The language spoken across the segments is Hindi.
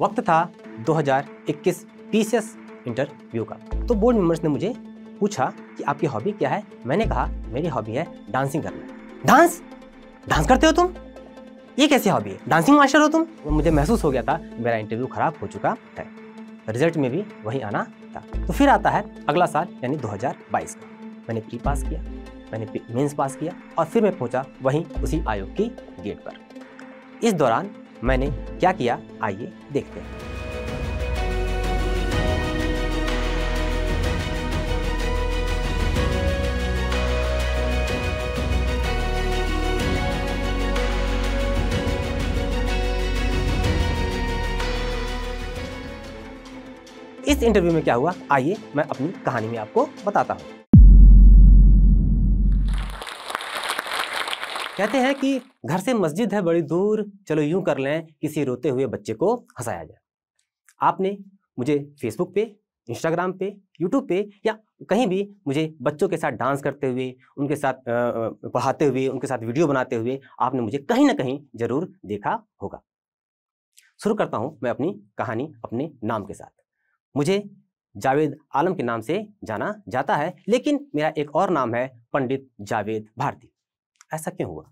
वक्त था 2021 पीसीएस इंटरव्यू का तो बोर्ड मेंबर्स ने मुझे पूछा कि आपकी हॉबी क्या है मैंने कहा मेरी हॉबी है डांसिंग करना डांस डांस करते हो तुम ये कैसी हॉबी है डांसिंग मास्टर हो तुम वो मुझे महसूस हो गया था मेरा इंटरव्यू खराब हो चुका है रिजल्ट में भी वही आना था तो फिर आता है अगला साल यानी 2022 का मैंने प्री पास किया मैंने मेंस पास किया और फिर मैं पहुंचा वहीं उसी आयोग की गेट पर इस दौरान मैंने क्या किया आइए देखते हैं इस इंटरव्यू में क्या हुआ आइए मैं अपनी कहानी में आपको बताता हूं कहते हैं कि घर से मस्जिद है बड़ी दूर चलो यूं कर लें किसी रोते हुए बच्चे को हंसाया जाए आपने मुझे फेसबुक पे इंस्टाग्राम पे यूट्यूब पे या कहीं भी मुझे बच्चों के साथ डांस करते हुए उनके साथ पढ़ाते हुए उनके साथ वीडियो बनाते हुए आपने मुझे कहीं ना कहीं ज़रूर देखा होगा शुरू करता हूँ मैं अपनी कहानी अपने नाम के साथ मुझे जावेद आलम के नाम से जाना जाता है लेकिन मेरा एक और नाम है पंडित जावेद भारती ऐसा क्यों हुआ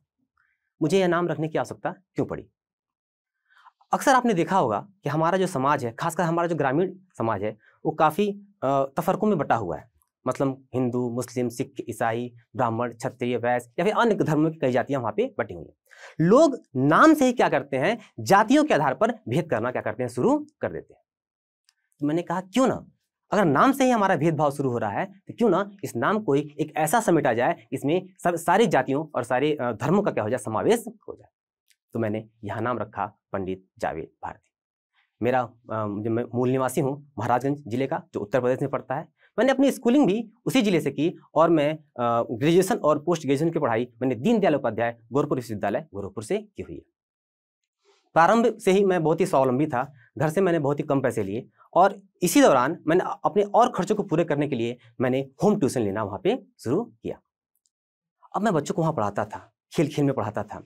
मुझे यह नाम रखने की आवश्यकता क्यों पड़ी अक्सर आपने देखा होगा कि हमारा जो समाज है खासकर हमारा जो ग्रामीण समाज है वो काफ़ी तफरकों में बटा हुआ है मतलब हिंदू मुस्लिम सिख ईसाई ब्राह्मण क्षत्रिय वैश्य या फिर अन्य धर्मों की कई जातियाँ वहाँ पे बटी हुई हैं लोग नाम से ही क्या करते हैं जातियों के आधार पर भेद करना क्या करते हैं शुरू कर देते हैं तो मैंने कहा क्यों ना अगर नाम से ही हमारा भेदभाव शुरू हो रहा है तो क्यों ना इस नाम को ही एक ऐसा समेटा जाए इसमें सब सारी जातियों और सारे धर्मों का क्या हो जाए समावेश हो जाए तो मैंने यह नाम रखा पंडित जावेद भारती मेरा जो मैं मूल निवासी हूँ महाराजगंज जिले का जो उत्तर प्रदेश में पड़ता है मैंने अपनी स्कूलिंग भी उसी जिले से की और मैं ग्रेजुएशन और पोस्ट ग्रेजुएशन की पढ़ाई मैंने दीनदयाल उपाध्याय गोरखपुर विश्वविद्यालय गोरखपुर से की हुई है प्रारंभ से ही मैं बहुत ही स्वावलंबी था घर से मैंने बहुत ही कम पैसे लिए और इसी दौरान मैंने अपने और खर्चों को पूरे करने के लिए मैंने होम ट्यूशन लेना वहाँ पे शुरू किया अब मैं बच्चों को वहाँ पढ़ाता था खेल खेल में पढ़ाता था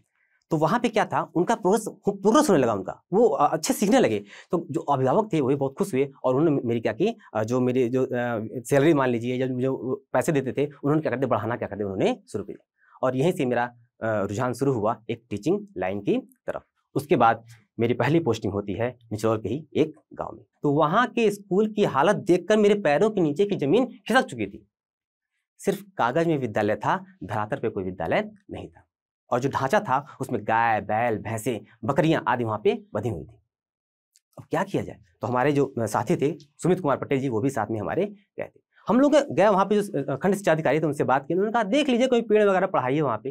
तो वहाँ पे क्या था उनका प्रोग्रेस प्रोग्रेस होने लगा उनका वो अच्छे सीखने लगे तो जो अभिभावक थे वो भी बहुत खुश हुए और उन्होंने मेरी क्या की जो मेरी जो सैलरी मान लीजिए या जो पैसे देते थे उन्होंने क्या कर दिया बढ़ाना क्या कर दिया उन्होंने शुरू किया और यहीं से मेरा रुझान शुरू हुआ एक टीचिंग लाइन की तरफ उसके बाद मेरी पहली पोस्टिंग होती है निचलौर के ही एक गाँव में तो वहाँ के स्कूल की हालत देखकर मेरे पैरों के नीचे की जमीन खिसक चुकी थी सिर्फ कागज में विद्यालय था धरातल पर कोई विद्यालय नहीं था और जो ढांचा था उसमें गाय बैल भैंसे बकरियां आदि वहाँ पे बधी हुई थी अब क्या किया जाए तो हमारे जो साथी थे सुमित कुमार पटेल जी वो भी साथ में हमारे गए थे हम लोग गए वहाँ पे जो खंड शिक्षा अधिकारी थे उनसे बात की उन्होंने कहा देख लीजिए कोई पेड़ वगैरह पढ़ाइए वहाँ पे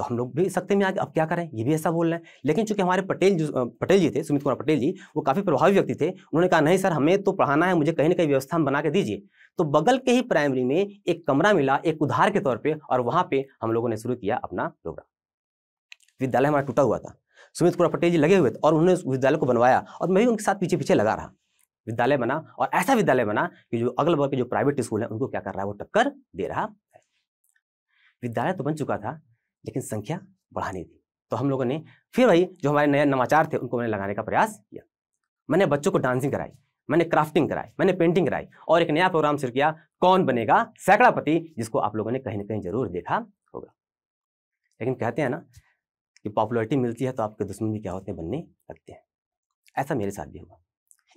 तो हम लोग भी सकते में आगे अब क्या करें ये भी ऐसा बोल रहे हैं लेकिन चूंकि हमारे पटेल जो पटेल जी थे सुमित कुमार पटेल जी वो काफ़ी प्रभावी व्यक्ति थे उन्होंने कहा नहीं सर हमें तो पढ़ाना है मुझे कहीं ना कहीं व्यवस्था बना के दीजिए तो बगल के ही प्राइमरी में एक कमरा मिला एक उधार के तौर पर और वहाँ पर हम लोगों ने शुरू किया अपना प्रोग्राम विद्यालय हमारा टूटा हुआ था सुमित कुमार पटेल जी लगे हुए थे और उन्होंने उस विद्यालय को बनवाया और मैं भी उनके साथ पीछे पीछे लगा रहा विद्यालय बना और ऐसा विद्यालय बना कि जो अगल बगल के जो प्राइवेट स्कूल है उनको क्या कर रहा है वो टक्कर दे रहा है विद्यालय तो बन चुका था लेकिन संख्या बढ़ाने दी तो हम लोगों ने फिर भाई जो हमारे नए नवाचार थे उनको मैंने लगाने का प्रयास किया मैंने बच्चों को डांसिंग कराई मैंने क्राफ्टिंग कराई मैंने पेंटिंग कराई और एक नया प्रोग्राम शुरू किया कौन बनेगा सैकड़ापति जिसको आप लोगों ने कहीं ना कहीं जरूर देखा होगा लेकिन कहते हैं ना कि पॉपुलरिटी मिलती है तो आपके दुश्मन भी क्या होते हैं बनने लगते हैं ऐसा मेरे साथ भी हुआ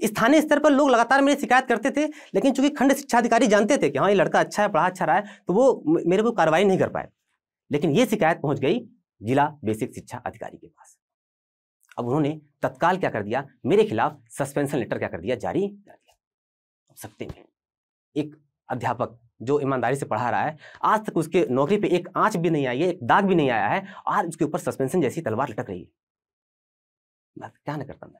स्थानीय स्तर पर लोग लगातार मेरी शिकायत करते थे लेकिन चूंकि खंड शिक्षा अधिकारी जानते थे कि हाँ ये लड़का अच्छा है पढ़ा अच्छा रहा है तो वो मेरे को कार्रवाई नहीं कर पाए लेकिन ये शिकायत पहुंच गई जिला बेसिक शिक्षा अधिकारी के पास अब उन्होंने तत्काल क्या कर दिया मेरे खिलाफ सस्पेंशन लेटर क्या कर दिया जारी कर दिया सकते में एक अध्यापक जो ईमानदारी से पढ़ा रहा है आज तक उसके नौकरी पे एक आंच भी नहीं आई है एक दाग भी नहीं आया है आज उसके ऊपर सस्पेंशन जैसी तलवार लटक रही है क्या ना करता मैं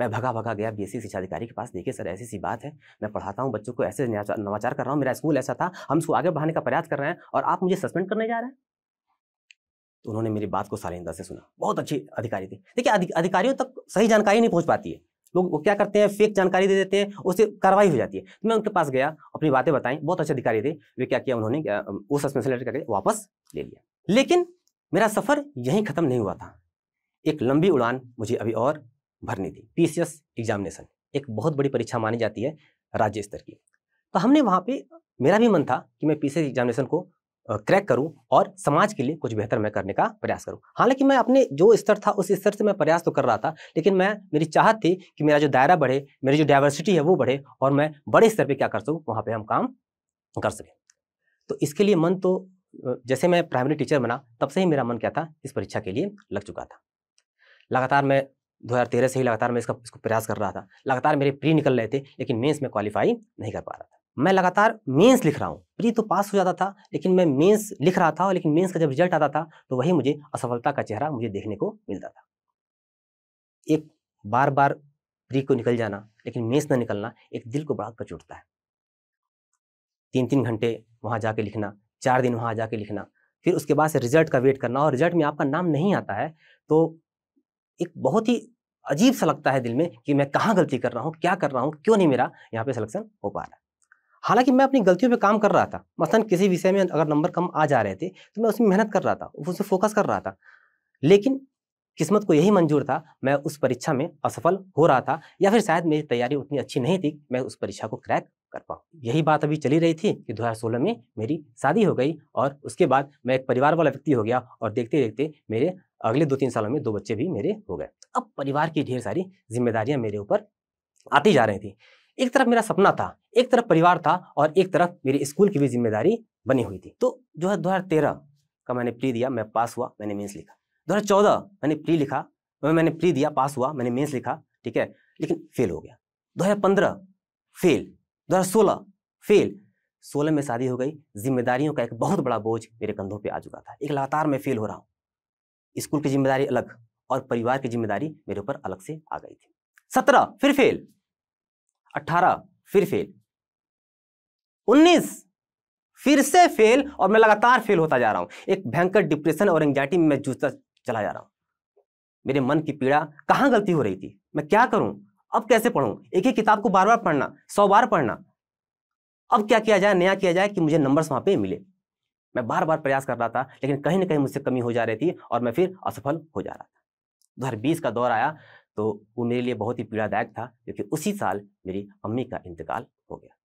मैं भगा भगा गया बीएससी शिक्षा अधिकारी के पास देखिए सर ऐसी सी बात है मैं पढ़ाता हूँ बच्चों को ऐसे नवाचार कर रहा हूँ मेरा स्कूल ऐसा था हम इसको आगे बढ़ाने का प्रयास कर रहे हैं और आप मुझे सस्पेंड करने जा रहे हैं तो उन्होंने मेरी बात को सालिंदा से सुना बहुत अच्छी अधिकारी थी देखिए अधिकारियों तक सही जानकारी नहीं पहुंच पाती है लोग वो क्या करते हैं फेक जानकारी दे देते हैं उससे कार्रवाई हो जाती है तो मैं उनके पास गया अपनी बातें बताई बहुत अच्छे अधिकारी थे वे क्या किया उन्होंने वो सस्पेंशन लेटर करके वापस ले लिया लेकिन मेरा सफ़र यहीं ख़त्म नहीं हुआ था एक लंबी उड़ान मुझे अभी और भरनी थी पी एग्जामिनेशन एक बहुत बड़ी परीक्षा मानी जाती है राज्य स्तर की तो हमने वहाँ पे मेरा भी मन था कि मैं पी एग्जामिनेशन को क्रैक करूं और समाज के लिए कुछ बेहतर मैं करने का प्रयास करूं हालांकि मैं अपने जो स्तर था उस स्तर से मैं प्रयास तो कर रहा था लेकिन मैं मेरी चाहत थी कि मेरा जो दायरा बढ़े मेरी जो डाइवर्सिटी है वो बढ़े और मैं बड़े स्तर पर क्या कर सकूँ वहाँ पर हम काम कर सकें तो इसके लिए मन तो जैसे मैं प्राइमरी टीचर बना तब से ही मेरा मन क्या था इस परीक्षा के लिए लग चुका था लगातार मैं 2013 से ही लगातार मैं इसका इसको प्रयास कर रहा था लगातार मेरे प्री निकल रहे थे लेकिन मेंस में क्वालिफाई नहीं कर पा रहा था मैं लगातार मेंस लिख रहा हूँ प्री तो पास हो जाता था लेकिन मैं मेंस लिख रहा था और लेकिन मेंस का जब रिजल्ट आता था तो वही मुझे असफलता का चेहरा मुझे देखने को मिलता था एक बार बार प्री को निकल जाना लेकिन मेंस ना निकलना एक दिल को बड़ा कचोटता है तीन तीन घंटे वहाँ जाके लिखना चार दिन वहाँ जाके लिखना फिर उसके बाद से रिजल्ट का वेट करना और रिजल्ट में आपका नाम नहीं आता है तो एक बहुत ही अजीब सा लगता है दिल में कि मैं कहाँ गलती कर रहा हूँ क्या कर रहा हूँ क्यों नहीं मेरा यहाँ पे सलेक्शन हो पा रहा है हालांकि मैं अपनी गलतियों पे काम कर रहा था मसलन किसी विषय में अगर नंबर कम आ जा रहे थे तो मैं उसमें मेहनत कर रहा था उसे फोकस कर रहा था लेकिन किस्मत को यही मंजूर था मैं उस परीक्षा में असफल हो रहा था या फिर शायद मेरी तैयारी उतनी अच्छी नहीं थी मैं उस परीक्षा को क्रैक कर पाऊँ यही बात अभी चली रही थी कि सोलह में मेरी शादी हो गई और उसके बाद मैं एक परिवार वाला व्यक्ति हो गया और देखते देखते मेरे अगले दो तीन सालों में दो बच्चे भी मेरे हो गए अब परिवार की ढेर सारी जिम्मेदारियाँ मेरे ऊपर आती जा रही थी एक तरफ मेरा सपना था एक तरफ परिवार था और एक तरफ मेरे स्कूल की भी जिम्मेदारी बनी हुई थी तो जो है दो का मैंने प्री दिया मैं पास हुआ मैंने मेन्स लिखा दो हज़ार मैंने प्री लिखा तो मैंने प्री दिया पास हुआ मैंने मेन्स लिखा ठीक है लेकिन फेल हो गया पंद्रह फेल सोलह फेल सोलह में शादी हो गई जिम्मेदारियों का एक बहुत बड़ा बोझ मेरे कंधों पर आ चुका था एक लगातार मैं फेल हो रहा हूँ स्कूल की जिम्मेदारी अलग और परिवार की जिम्मेदारी मेरे ऊपर अलग से आ गई थी सत्रह फिर फेल अठारह फिर फेल उन्नीस फिर से फेल और मैं लगातार फेल होता जा रहा हूं एक भयंकर डिप्रेशन और एंग्जाइटी में मैं जूझता चला जा रहा हूं मेरे मन की पीड़ा कहां गलती हो रही थी मैं क्या करूं अब कैसे पढ़ूं एक ही किताब को बार बार पढ़ना सौ बार पढ़ना अब क्या किया जाए नया किया जाए कि मुझे नंबर्स वहां पे मिले मैं बार बार प्रयास कर रहा था लेकिन कहीं ना कहीं मुझसे कमी हो जा रही थी और मैं फिर असफल हो जा रहा था दो का दौर आया तो वो मेरे लिए बहुत ही पीड़ादायक था क्योंकि उसी साल मेरी अम्मी का इंतकाल हो गया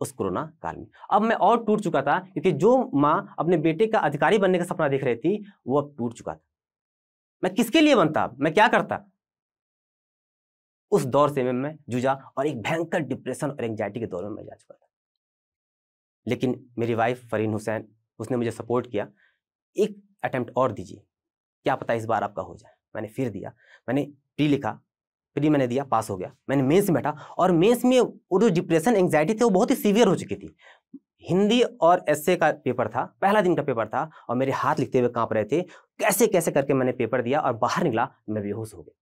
उस कोरोना काल में अब मैं और टूट चुका था क्योंकि जो माँ अपने बेटे का अधिकारी बनने का सपना देख रही थी वो अब टूट चुका था मैं किसके लिए बनता मैं क्या करता उस दौर से मैं मैं जूझा और एक भयंकर डिप्रेशन और एंग्जाइटी के दौर में मैं जा चुका था लेकिन मेरी वाइफ फरीन हुसैन उसने मुझे सपोर्ट किया एक अटैम्प्ट और दीजिए क्या पता इस बार आपका हो जाए मैंने फिर दिया मैंने प्री लिखा प्री मैंने दिया पास हो गया मैंने मेंस में बैठा और मेंस में वो जो डिप्रेशन एंग्जाइटी थी वो बहुत ही सीवियर हो चुकी थी हिंदी और एसए का पेपर था पहला दिन का पेपर था और मेरे हाथ लिखते हुए कांप रहे थे कैसे कैसे करके मैंने पेपर दिया और बाहर निकला मैं बेहोश हो गया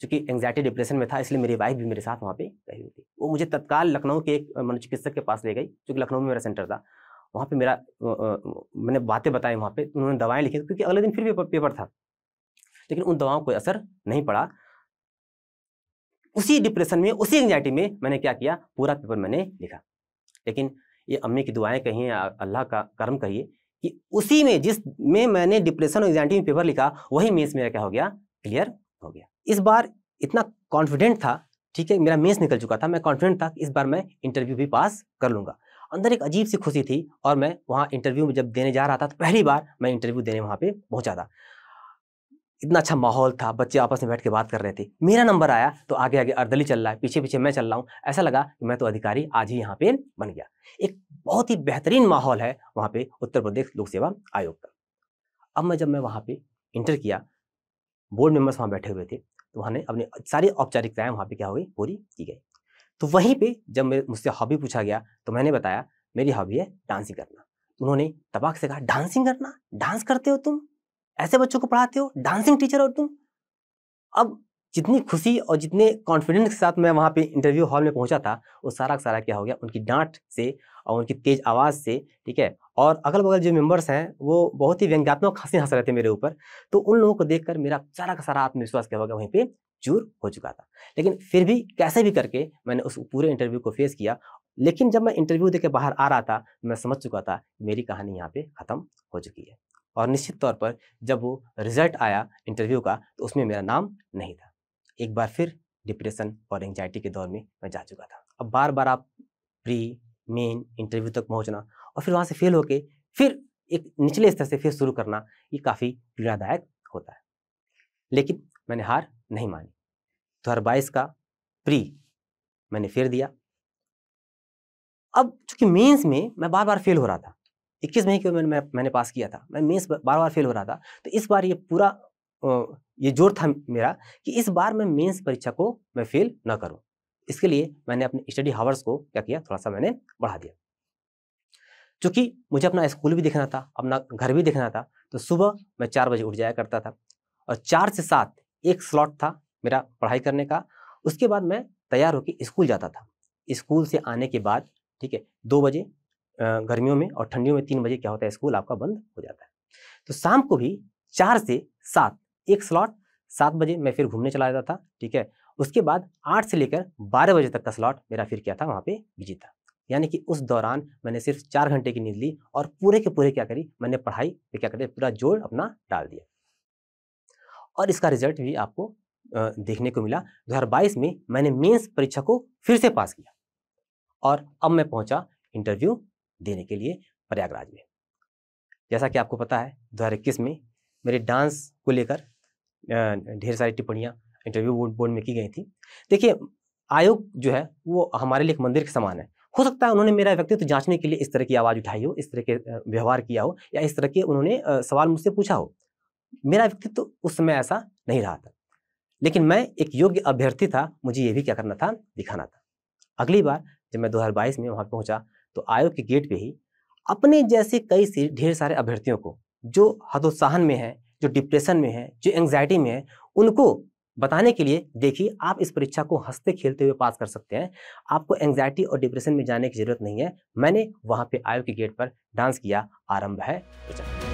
चूंकि एंग्जाइटी डिप्रेशन में था इसलिए मेरी वाइफ भी मेरे साथ वहाँ पे गई हुई थी वो मुझे तत्काल लखनऊ के एक मनोचिकित्सक के पास ले गई चूंकि लखनऊ में मेरा सेंटर था वहाँ पे मेरा मैंने बातें बताई वहाँ पे उन्होंने दवाएं लिखी क्योंकि अगले दिन फिर भी पेपर था लेकिन उन दवाओं को असर नहीं पड़ा उसी डिप्रेशन में उसी एंगजाइटी में मैंने क्या किया पूरा पेपर मैंने लिखा लेकिन ये अम्मी की दुआएं कहिए अल्लाह का कर्म कहिए कि उसी में जिस में मैंने डिप्रेशन और एंगजाइटी में पेपर लिखा वही मेंस मेरा क्या हो गया क्लियर हो गया इस बार इतना कॉन्फिडेंट था ठीक है मेरा मेंस निकल चुका था मैं कॉन्फिडेंट था कि इस बार मैं इंटरव्यू भी पास कर लूँगा अंदर एक अजीब सी खुशी थी और मैं वहाँ इंटरव्यू में जब देने जा रहा था तो पहली बार मैं इंटरव्यू देने वहाँ पर पहुँचा था इतना अच्छा माहौल था बच्चे आपस में बैठ के बात कर रहे थे मेरा नंबर आया तो आगे आगे अर्दली चल रहा है पीछे पीछे मैं चल रहा हूँ ऐसा लगा कि मैं तो अधिकारी आज ही यहाँ पे बन गया एक बहुत ही बेहतरीन माहौल है वहाँ पे उत्तर प्रदेश लोक सेवा आयोग का अब मैं जब मैं वहाँ पे इंटर किया बोर्ड मेम्बर्स वहाँ बैठे हुए थे तो वहाँ ने अपनी सारी औपचारिकताएं वहाँ पे क्या हुई पूरी की गई तो वहीं पे जब मेरे मुझसे हॉबी पूछा गया तो मैंने बताया मेरी हॉबी है डांसिंग करना उन्होंने तबाक से कहा डांसिंग करना डांस करते हो तुम ऐसे बच्चों को पढ़ाते हो डांसिंग टीचर हो तुम अब जितनी खुशी और जितने कॉन्फिडेंस के साथ मैं वहाँ पे इंटरव्यू हॉल में पहुँचा था वो सारा का सारा क्या हो गया उनकी डांट से और उनकी तेज़ आवाज़ से ठीक है और अगल बगल जो मेम्बर्स हैं वो बहुत ही व्यंग्यात्मक हंसी हंस रहे थे मेरे ऊपर तो उन लोगों को देखकर मेरा सारा का सारा आत्मविश्वास क्या हो गया वहीं पर चूर हो चुका था लेकिन फिर भी कैसे भी करके मैंने उस पूरे इंटरव्यू को फेस किया लेकिन जब मैं इंटरव्यू दे बाहर आ रहा था मैं समझ चुका था मेरी कहानी यहाँ पर ख़त्म हो चुकी है और निश्चित तौर पर जब वो रिजल्ट आया इंटरव्यू का तो उसमें मेरा नाम नहीं था एक बार फिर डिप्रेशन और एंगजाइटी के दौर में मैं जा चुका था अब बार बार आप प्री मेन इंटरव्यू तक पहुंचना और फिर वहाँ से फेल होके फिर एक निचले स्तर से फिर शुरू करना ये काफ़ी पीड़ादायक होता है लेकिन मैंने हार नहीं मानी दो हज़ार बाईस का प्री मैंने फिर दिया अब चूंकि मेंस में मैं बार बार फेल हो रहा था इक्कीस मई को मैंने मैं, मैंने पास किया था मैं मेंस बार बार फेल हो रहा था तो इस बार ये पूरा ये जोर था मेरा कि इस बार मैं मेंस परीक्षा को मैं फेल ना करूं इसके लिए मैंने अपने स्टडी हावर्स को क्या किया थोड़ा सा मैंने बढ़ा दिया चूँकि मुझे अपना स्कूल भी देखना था अपना घर भी देखना था तो सुबह मैं चार बजे उठ जाया करता था और चार से सात एक स्लॉट था मेरा पढ़ाई करने का उसके बाद मैं तैयार होकर स्कूल जाता था स्कूल से आने के बाद ठीक है दो बजे गर्मियों में और ठंडियों में तीन बजे क्या होता है स्कूल आपका बंद हो जाता है तो शाम को भी चार से सात एक स्लॉट सात बजे मैं फिर घूमने चला जाता था ठीक है उसके बाद आठ से लेकर बारह बजे तक का स्लॉट मेरा फिर क्या था वहाँ पे बिजी था यानी कि उस दौरान मैंने सिर्फ चार घंटे की नींद ली और पूरे के पूरे क्या करी मैंने पढ़ाई पे क्या करी पूरा जोर अपना डाल दिया और इसका रिजल्ट भी आपको देखने को मिला दो में मैंने मेंस परीक्षा को फिर से पास किया और अब मैं पहुंचा इंटरव्यू देने के लिए प्रयागराज में जैसा कि आपको पता है दो में मेरे डांस को लेकर ढेर सारी टिप्पणियाँ इंटरव्यू बोर्ड बोर्ड में की गई थी देखिए आयोग जो है वो हमारे लिए एक मंदिर के समान है हो सकता है उन्होंने मेरा व्यक्तित्व जांचने के लिए इस तरह की आवाज़ उठाई हो इस तरह के व्यवहार किया हो या इस तरह के उन्होंने सवाल मुझसे पूछा हो मेरा व्यक्तित्व उस समय ऐसा नहीं रहा था लेकिन मैं एक योग्य अभ्यर्थी था मुझे ये भी क्या करना था दिखाना था अगली बार जब मैं 2022 में वहाँ पहुँचा तो आयोग के गेट पे ही अपने जैसे कई ढेर सारे अभ्यर्थियों को जो हतोत्साहन में है जो डिप्रेशन में है जो एंग्जाइटी में है उनको बताने के लिए देखिए आप इस परीक्षा को हंसते खेलते हुए पास कर सकते हैं आपको एंग्जाइटी और डिप्रेशन में जाने की जरूरत नहीं है मैंने वहाँ पे आयोग के गेट पर डांस किया आरंभ है तो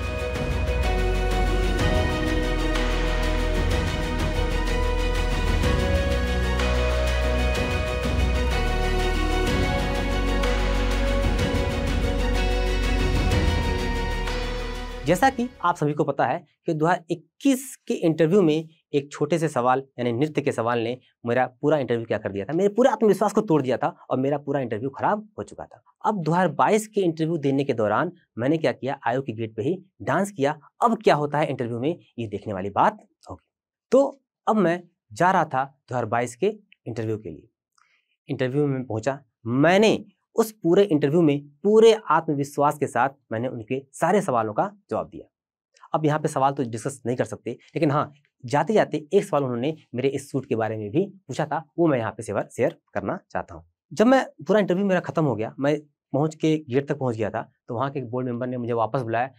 जैसा कि आप सभी को पता है कि 2021 के इंटरव्यू में एक छोटे से सवाल यानी नृत्य के सवाल ने मेरा पूरा इंटरव्यू क्या कर दिया था मेरे पूरे आत्मविश्वास को तोड़ दिया था और मेरा पूरा इंटरव्यू खराब हो चुका था अब 2022 के इंटरव्यू देने के दौरान मैंने क्या किया आयोग के गेट पर ही डांस किया अब क्या होता है इंटरव्यू में ये देखने वाली बात होगी तो अब मैं जा रहा था दो के इंटरव्यू के लिए इंटरव्यू में पहुँचा मैंने उस पूरे इंटरव्यू में पूरे आत्मविश्वास के साथ मैंने उनके सारे सवालों का जवाब दिया अब यहाँ पे सवाल तो डिस्कस नहीं कर सकते लेकिन हाँ जाते जाते एक सवाल उन्होंने मेरे इस सूट के बारे में भी पूछा था वो मैं यहाँ पे सेवर शेयर करना चाहता हूँ जब मैं पूरा इंटरव्यू मेरा खत्म हो गया मैं पहुँच के गेट तक पहुँच गया था तो वहाँ के एक बोर्ड मेम्बर ने मुझे वापस बुलाया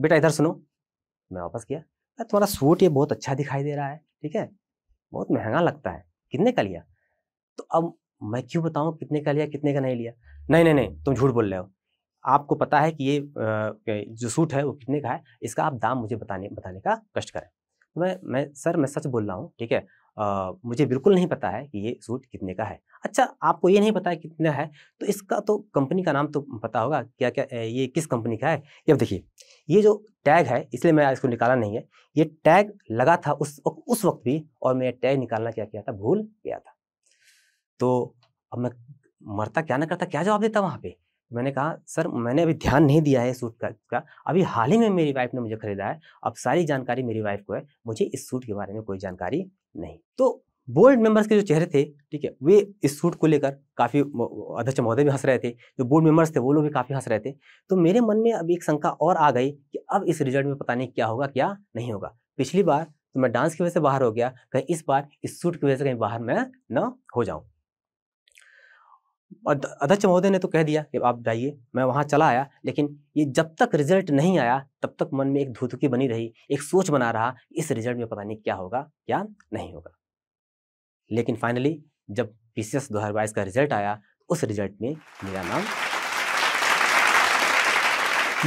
बेटा इधर सुनो मैं वापस गया तुम्हारा सूट ये बहुत अच्छा दिखाई दे रहा है ठीक है बहुत महंगा लगता है कितने का लिया तो अब मैं क्यों बताऊँ कितने का लिया कितने का नहीं लिया नहीं नहीं नहीं तुम झूठ बोल रहे हो आपको पता है कि ये जो सूट है वो कितने का है इसका आप दाम मुझे बताने बताने का कष्ट करें तो मैं मैं सर मैं सच बोल रहा हूँ ठीक है आ, मुझे बिल्कुल नहीं पता है कि ये सूट कितने का है अच्छा आपको ये नहीं पता है कितना है तो इसका तो कंपनी का नाम तो पता होगा क्या क्या ये किस कंपनी का है ये देखिए ये जो टैग है इसलिए मैं इसको निकाला नहीं है ये टैग लगा था उस उस वक्त भी और मैं टैग निकालना क्या किया था भूल गया था तो अब मैं मरता क्या ना करता क्या जवाब देता वहाँ पे मैंने कहा सर मैंने अभी ध्यान नहीं दिया है सूट का, का अभी हाल ही में मेरी वाइफ ने मुझे खरीदा है अब सारी जानकारी मेरी वाइफ को है मुझे इस सूट के बारे में कोई जानकारी नहीं तो बोर्ड मेंबर्स के जो चेहरे थे ठीक है वे इस सूट को लेकर काफ़ी अध्यक्ष महोदय भी हंस रहे थे जो बोर्ड मेंबर्स थे वो लोग भी काफ़ी हंस रहे थे तो मेरे मन में अब एक शंका और आ गई कि अब इस रिजल्ट में पता नहीं क्या होगा क्या नहीं होगा पिछली बार तो मैं डांस की वजह से बाहर हो गया कहीं इस बार इस सूट की वजह से कहीं बाहर मैं न हो जाऊँ अध्यक्ष महोदय ने तो कह दिया कि आप जाइए मैं वहाँ चला आया लेकिन ये जब तक रिजल्ट नहीं आया तब तक मन में एक धुतुकी बनी रही एक सोच बना रहा इस रिजल्ट में पता नहीं क्या होगा क्या नहीं होगा लेकिन फाइनली जब पी सी का रिजल्ट आया तो उस रिजल्ट में मेरा नाम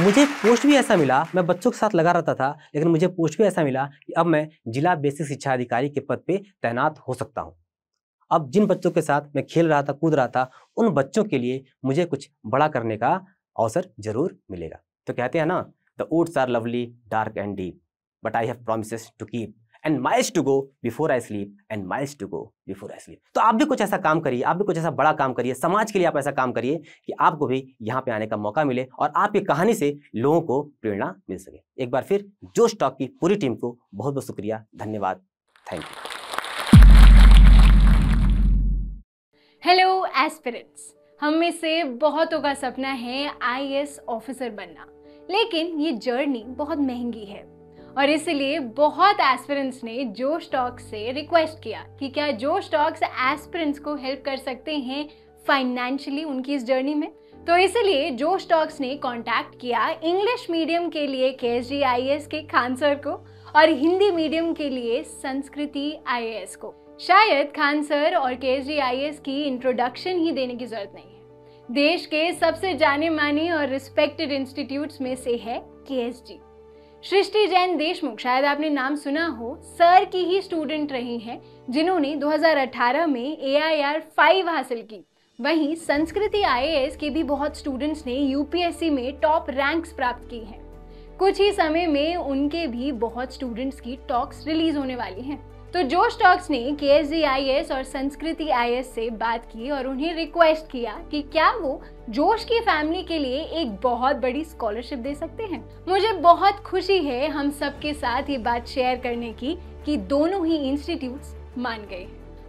मुझे पोस्ट भी ऐसा मिला मैं बच्चों के साथ लगा रहता था लेकिन मुझे पोस्ट भी ऐसा मिला कि अब मैं जिला बेसिक शिक्षा अधिकारी के पद पे तैनात हो सकता हूँ अब जिन बच्चों के साथ मैं खेल रहा था कूद रहा था उन बच्चों के लिए मुझे कुछ बड़ा करने का अवसर जरूर मिलेगा तो कहते हैं ना the woods are lovely dark and deep but I have promise to keep and miles to go before I sleep and miles to go before I sleep तो आप भी कुछ ऐसा काम करिए आप भी कुछ ऐसा बड़ा काम करिए समाज के लिए आप ऐसा काम करिए कि आपको भी यहाँ पे आने का मौका मिले और आपकी कहानी से लोगों को प्रेरणा मिल सके एक बार फिर जो स्टॉक की पूरी टीम को बहुत बहुत शुक्रिया धन्यवाद थैंक यू हेलो एस्पिरेंट्स हम में से बहुतों का सपना है आईएएस ऑफिसर बनना लेकिन ये जर्नी बहुत महंगी है और इसलिए बहुत एस्पिरेंट्स ने जो स्टॉक्स से रिक्वेस्ट किया कि क्या जो स्टॉक्स एस्पिरेंट्स को हेल्प कर सकते हैं फाइनेंशियली उनकी इस जर्नी में तो इसलिए जो स्टॉक्स ने कांटेक्ट किया इंग्लिश मीडियम के लिए के एस के खान सर को और हिंदी मीडियम के लिए संस्कृति आई को शायद खान सर और के की इंट्रोडक्शन ही देने की जरूरत नहीं है देश के सबसे जाने माने और रिस्पेक्टेड इंस्टीट्यूट में से है के सृष्टि जैन देशमुख शायद आपने नाम सुना हो सर की ही स्टूडेंट रही हैं जिन्होंने 2018 में ए आई आर फाइव हासिल की वहीं संस्कृति आई के भी बहुत स्टूडेंट्स ने यूपीएससी में टॉप रैंक्स प्राप्त की हैं कुछ ही समय में उनके भी बहुत स्टूडेंट्स की टॉक्स रिलीज होने वाली हैं तो जो स्टॉक्स ने के एस जी आई एस और संस्कृति आई एस से बात की और उन्हें रिक्वेस्ट किया कि क्या वो जोश की फैमिली के लिए एक बहुत बड़ी स्कॉलरशिप दे सकते हैं मुझे बहुत खुशी है हम सबके साथ ये बात शेयर करने की कि दोनों ही इंस्टीट्यूट मान गए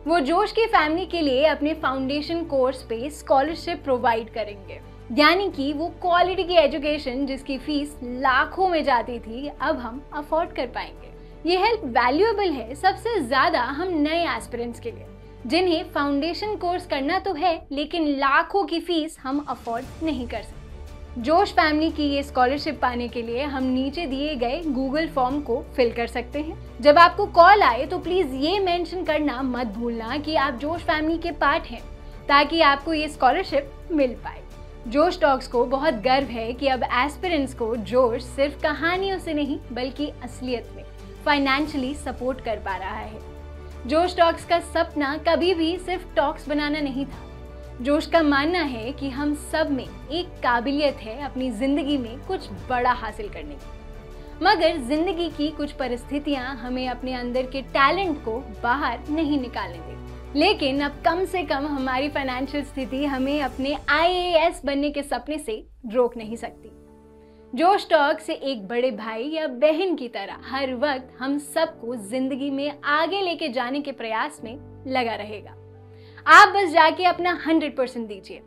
वो जोश की फैमिली के लिए अपने फाउंडेशन कोर्स पे स्कॉलरशिप प्रोवाइड करेंगे यानी कि वो क्वालिटी की एजुकेशन जिसकी फीस लाखों में जाती थी अब हम अफोर्ड कर पाएंगे ये हेल्प वैल्यूएबल है सबसे ज़्यादा हम नए एस्पिरेंट्स के लिए जिन्हें फाउंडेशन कोर्स करना तो है लेकिन लाखों की फीस हम अफोर्ड नहीं कर सकते जोश फैमिली की ये स्कॉलरशिप पाने के लिए हम नीचे दिए गए गूगल फॉर्म को फिल कर सकते हैं जब आपको कॉल आए तो प्लीज़ ये मेंशन करना मत भूलना कि आप जोश फैमिली के पार्ट हैं ताकि आपको ये स्कॉलरशिप मिल पाए जोश टॉक्स को बहुत गर्व है कि अब एस्पिरेंट्स को जोश सिर्फ कहानियों से नहीं बल्कि असलियत फाइनेंशियली सपोर्ट कर पा रहा है जोश टॉक्स का सपना कभी भी सिर्फ टॉक्स बनाना नहीं था जोश का मानना है कि हम सब में एक काबिलियत है अपनी ज़िंदगी में कुछ बड़ा हासिल करने की मगर ज़िंदगी की कुछ परिस्थितियां हमें अपने अंदर के टैलेंट को बाहर नहीं निकालने देती लेकिन अब कम से कम हमारी फाइनेंशियल स्थिति हमें अपने आईएएस बनने के सपने से रोक नहीं सकती जोश टॉक से एक बड़े भाई या बहन की तरह हर वक्त हम सबको जिंदगी में आगे लेके जाने के प्रयास में लगा रहेगा आप बस जाके अपना हंड्रेड परसेंट दीजिए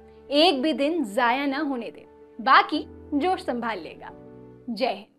एक भी दिन जाया ना होने दें बाकी जोश संभाल लेगा जय हिंद